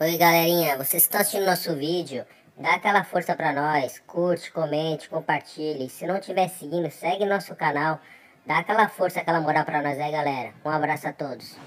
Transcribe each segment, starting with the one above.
Oi galerinha, vocês estão assistindo nosso vídeo, dá aquela força pra nós, curte, comente, compartilhe, se não estiver seguindo, segue nosso canal, dá aquela força, aquela moral pra nós aí galera, um abraço a todos.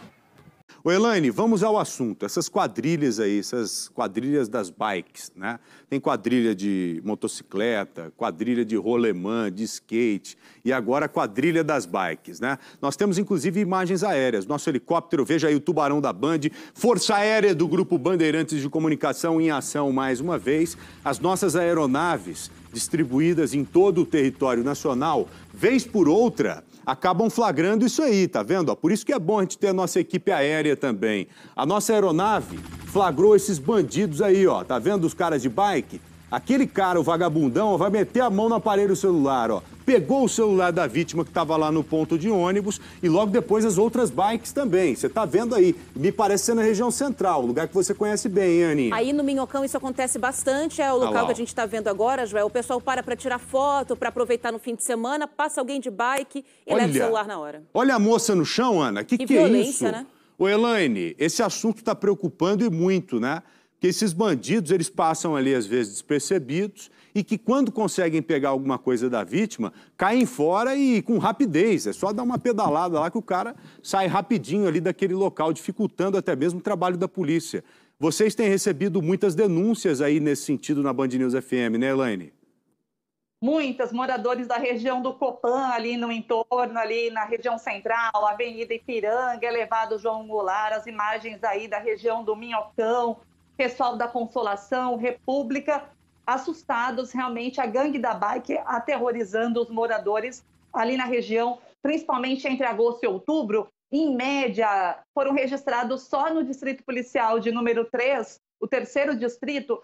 O Elaine, vamos ao assunto. Essas quadrilhas aí, essas quadrilhas das bikes, né? Tem quadrilha de motocicleta, quadrilha de rolemã, de skate e agora quadrilha das bikes, né? Nós temos inclusive imagens aéreas. Nosso helicóptero, veja aí o Tubarão da Band, Força Aérea do Grupo Bandeirantes de Comunicação em ação mais uma vez. As nossas aeronaves distribuídas em todo o território nacional, vez por outra, acabam flagrando isso aí, tá vendo? Por isso que é bom a gente ter a nossa equipe aérea também. A nossa aeronave flagrou esses bandidos aí, ó. Tá vendo os caras de bike? Aquele cara, o vagabundão, vai meter a mão no aparelho celular, ó pegou o celular da vítima que estava lá no ponto de ônibus e logo depois as outras bikes também. Você está vendo aí, me parece ser na região central, lugar que você conhece bem, hein, Aninha? Aí no Minhocão isso acontece bastante, é o tá local ah, que a gente está vendo agora, Joel. O pessoal para para tirar foto, para aproveitar no fim de semana, passa alguém de bike e olha, leva o celular na hora. Olha a moça no chão, Ana, que que, que é violência, é isso? né? Ô, Elaine, esse assunto está preocupando e muito, né? Porque esses bandidos, eles passam ali às vezes despercebidos e que, quando conseguem pegar alguma coisa da vítima, caem fora e com rapidez. É só dar uma pedalada lá que o cara sai rapidinho ali daquele local, dificultando até mesmo o trabalho da polícia. Vocês têm recebido muitas denúncias aí nesse sentido na Band News FM, né, Elaine? Muitas moradores da região do Copan, ali no entorno, ali na região central, Avenida Ipiranga, Elevado João Goulart, as imagens aí da região do Minhocão, pessoal da Consolação, República, assustados realmente a gangue da bike aterrorizando os moradores ali na região, principalmente entre agosto e outubro. Em média, foram registrados só no Distrito Policial de número 3, o terceiro distrito,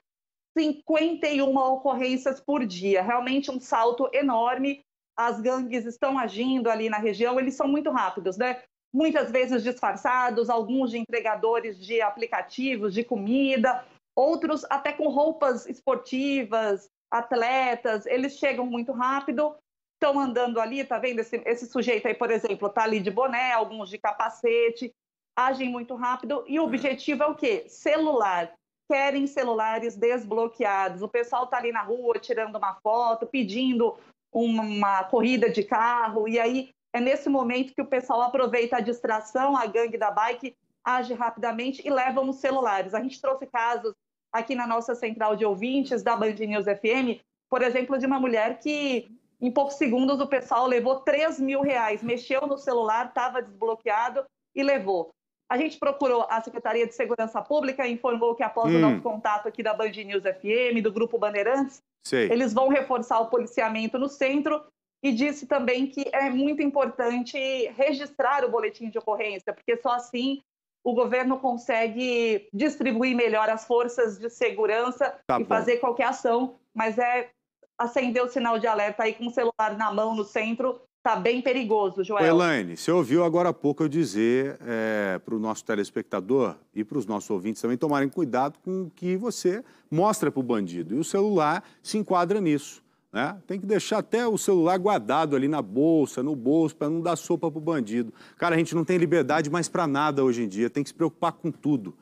51 ocorrências por dia. Realmente um salto enorme. As gangues estão agindo ali na região, eles são muito rápidos, né? Muitas vezes disfarçados, alguns de entregadores de aplicativos, de comida, outros até com roupas esportivas, atletas, eles chegam muito rápido, estão andando ali, tá vendo? Esse, esse sujeito aí, por exemplo, tá ali de boné, alguns de capacete, agem muito rápido e o é. objetivo é o quê? Celular. Querem celulares desbloqueados. O pessoal tá ali na rua tirando uma foto, pedindo uma corrida de carro, e aí é nesse momento que o pessoal aproveita a distração, a gangue da bike age rapidamente e levam os celulares. A gente trouxe casos aqui na nossa central de ouvintes da Band News FM, por exemplo, de uma mulher que em poucos segundos o pessoal levou 3 mil reais, mexeu no celular, estava desbloqueado e levou. A gente procurou a Secretaria de Segurança Pública e informou que após hum. o nosso contato aqui da Band News FM, do Grupo Bandeirantes, Sei. eles vão reforçar o policiamento no centro e disse também que é muito importante registrar o boletim de ocorrência, porque só assim o governo consegue distribuir melhor as forças de segurança tá e bom. fazer qualquer ação, mas é acender o sinal de alerta aí com o celular na mão no centro, está bem perigoso, Joel. Elaine, você ouviu agora há pouco eu dizer é, para o nosso telespectador e para os nossos ouvintes também tomarem cuidado com o que você mostra para o bandido. E o celular se enquadra nisso. Né? Tem que deixar até o celular guardado ali na bolsa, no bolso, para não dar sopa para o bandido. Cara, a gente não tem liberdade mais para nada hoje em dia, tem que se preocupar com tudo.